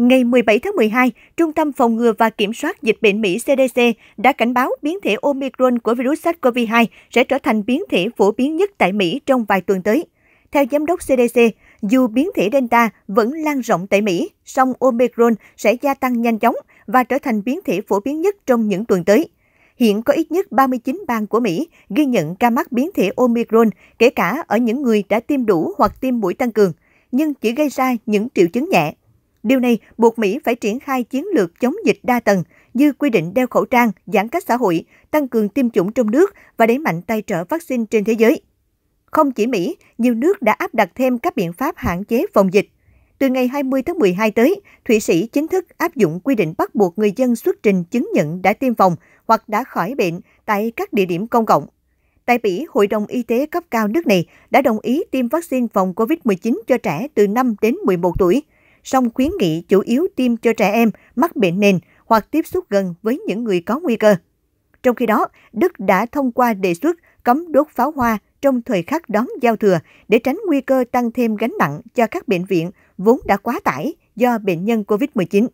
Ngày 17 tháng 12, Trung tâm Phòng ngừa và Kiểm soát Dịch bệnh Mỹ CDC đã cảnh báo biến thể Omicron của virus SARS-CoV-2 sẽ trở thành biến thể phổ biến nhất tại Mỹ trong vài tuần tới. Theo giám đốc CDC, dù biến thể Delta vẫn lan rộng tại Mỹ, song Omicron sẽ gia tăng nhanh chóng và trở thành biến thể phổ biến nhất trong những tuần tới. Hiện có ít nhất 39 bang của Mỹ ghi nhận ca mắc biến thể Omicron, kể cả ở những người đã tiêm đủ hoặc tiêm mũi tăng cường, nhưng chỉ gây ra những triệu chứng nhẹ. Điều này buộc Mỹ phải triển khai chiến lược chống dịch đa tầng như quy định đeo khẩu trang, giãn cách xã hội, tăng cường tiêm chủng trong nước và đẩy mạnh tài trợ vaccine trên thế giới. Không chỉ Mỹ, nhiều nước đã áp đặt thêm các biện pháp hạn chế phòng dịch. Từ ngày 20 tháng 12 tới, Thụy Sĩ chính thức áp dụng quy định bắt buộc người dân xuất trình chứng nhận đã tiêm phòng hoặc đã khỏi bệnh tại các địa điểm công cộng. Tại Bỉ, Hội đồng Y tế cấp cao nước này đã đồng ý tiêm vaccine phòng COVID-19 cho trẻ từ 5 đến 11 tuổi – song khuyến nghị chủ yếu tiêm cho trẻ em mắc bệnh nền hoặc tiếp xúc gần với những người có nguy cơ. Trong khi đó, Đức đã thông qua đề xuất cấm đốt pháo hoa trong thời khắc đón giao thừa để tránh nguy cơ tăng thêm gánh nặng cho các bệnh viện vốn đã quá tải do bệnh nhân COVID-19.